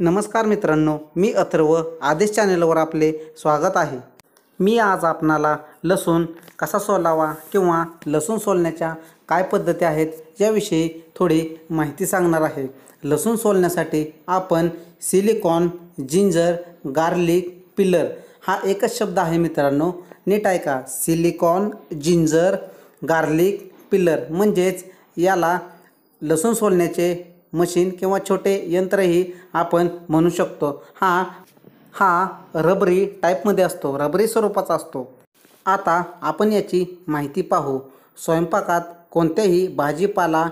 नमस्कार मित्रांनो मी अथर्व आदेश चॅनेलवर आपले स्वागत आहे मी आज आपणाला लसूण कसा सोलावा किंवा लसूण सोलण्याच्या काय पद्धती आहेत याविषयी थोडी माहिती सांगणार आहे लसूण सोलण्यासाठी आपण सिलिकॉन जिंजर गार्लिक पिलर हा एकच शब्द आहे मित्रांनो नीट ऐका सिलिकॉन जिंजर गार्लिक पिलर म्हणजेच याला लसूण सोलण्याचे मशीन किंवा छोटे यंत्रही आपण म्हणू शकतो हा हा रबरी टाईपमध्ये असतो रबरी स्वरूपाचा असतो आता आपण याची माहिती पाहू स्वयंपाकात कोणत्याही भाजीपाला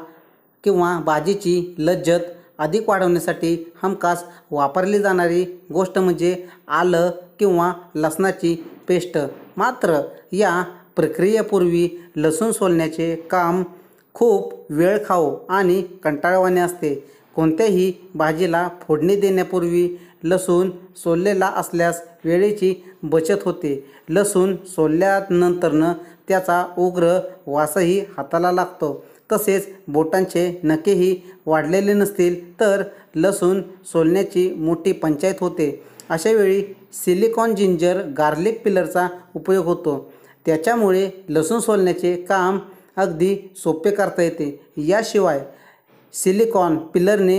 किंवा भाजीची लज्जत अधिक वाढवण्यासाठी हमखास वापरली जाणारी गोष्ट म्हणजे आलं किंवा लसणाची पेस्ट मात्र या प्रक्रियेपूर्वी लसूण सोलण्याचे काम खूप वेळ खाऊ आणि कंटाळवाणे असते कोणत्याही भाजीला फोडणी देण्यापूर्वी लसूण सोललेला असल्यास वेळेची बचत होते लसूण सोलल्यानंतरनं त्याचा उग्र वासही हाताला लागतो तसेच बोटांचे नकेही वाढलेले नसतील तर लसूण सोलण्याची मोठी पंचायत होते अशावेळी सिलिकॉन जिंजर गार्लिक पिलरचा उपयोग होतो त्याच्यामुळे लसूण सोलण्याचे काम अगदी सोपे करता येते याशिवाय सिलिकॉन पिलरने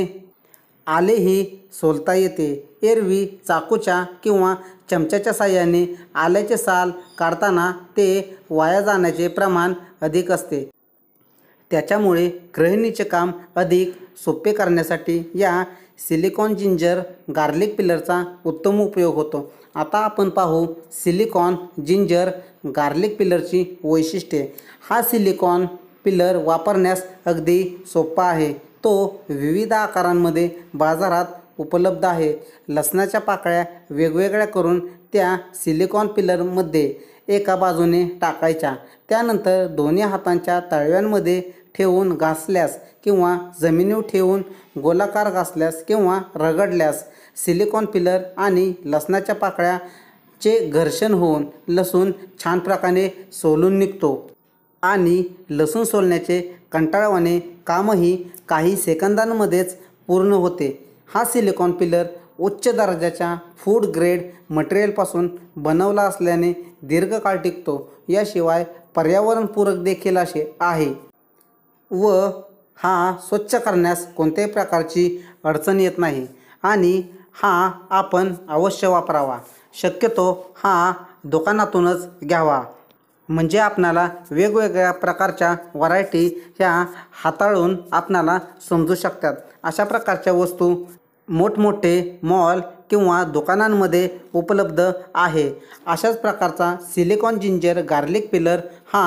आलेही सोलता येते एरवी चाकूच्या किंवा चमच्याच्या साह्याने आल्याचे साल काढताना ते वाया जाण्याचे प्रमाण अधिक असते त्याच्यामुळे गृहिणीचे काम अधिक सोपे करण्यासाठी या सिलिकॉन जिंजर गार्लिक पिलरचा उत्तम उपयोग होतो आता आपण पाहू सिलिकॉन जिंजर गार्लिक पिलरची वैशिष्ट्ये हा सिलिकॉन पिलर वापरण्यास अगदी सोपा आहे तो विविध आकारांमध्ये बाजारात उपलब्ध आहे लसणाच्या पाकळ्या वेगवेगळ्या करून त्या सिलिकॉन पिलरमध्ये एका बाजूने टाकायच्या त्यानंतर दोन्ही हातांच्या तळव्यांमध्ये ठेवून घासल्यास किंवा जमिनीवर ठेवून गोलाकार घासल्यास किंवा रगडल्यास सिलिकॉन पिलर आणि लसणाच्या पाकळ्याचे घर्षण होऊन लसूण छान प्रकारे सोलून निघतो आणि लसूण सोलण्याचे कंटाळवाने कामही काही सेकंदांमध्येच पूर्ण होते हा सिलिकॉन पिलर उच्च दर्जाच्या फूड ग्रेड मटेरियलपासून बनवला असल्याने दीर्घकाळ टिकतो याशिवाय पर्यावरणपूरक देखील असे आहे व हा स्वच्छ करण्यास कोणत्याही प्रकारची अडचण येत नाही आणि हा आपण अवश्य वापरावा शक्यतो हा दुकानातूनच घ्यावा म्हणजे आपणाला वेगवेगळ्या प्रकारच्या व्हरायटी ह्या हाताळून आपणाला समजू शकतात अशा प्रकारच्या वस्तू मोठमोठे मॉल किंवा दुकानांमध्ये उपलब्ध आहे अशाच प्रकारचा सिलिकॉन जिंजर गार्लिक पिलर हा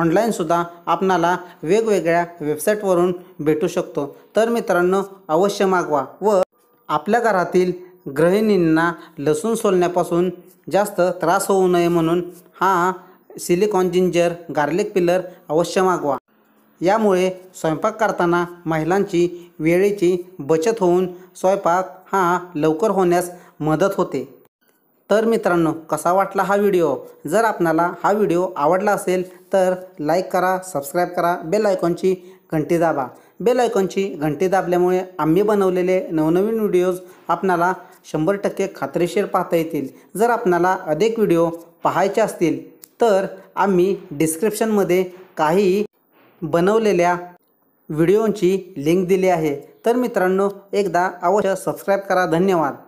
ऑनलाईनसुद्धा आपणाला वेगवेगळ्या वेबसाईटवरून भेटू शकतो तर मित्रांनो अवश्य मागवा व आपल्या घरातील गृहिणींना लसूण सोलण्यापासून जास्त त्रास होऊ नये म्हणून हा सिलिकॉन जिंजर गार्लिक पिलर अवश्य मागवा यामुळे स्वयंपाक करताना महिलांची वेळेची बचत होऊन स्वयंपाक हा लवकर होण्यास मदत होते तर मित्रांनो कसा वाटला हा व्हिडिओ जर आपणाला हा व्हिडिओ आवडला असेल तर लाईक करा सबस्क्राईब करा बेल आयकॉनची घंटी दाबा बेल आयकॉनची घंटी दाबल्यामुळे आम्ही बनवलेले नवनवीन व्हिडिओज आपणाला शंभर टक्के खात्रीशीर पाहता येतील जर आपणाला अधिक व्हिडिओ पाहायचे असतील तर आम्ही डिस्क्रिप्शनमध्ये काही बनवलेल्या व्हिडिओंची लिंक दिली आहे तर मित्रांनो एकदा अवश्य सबस्क्राईब करा धन्यवाद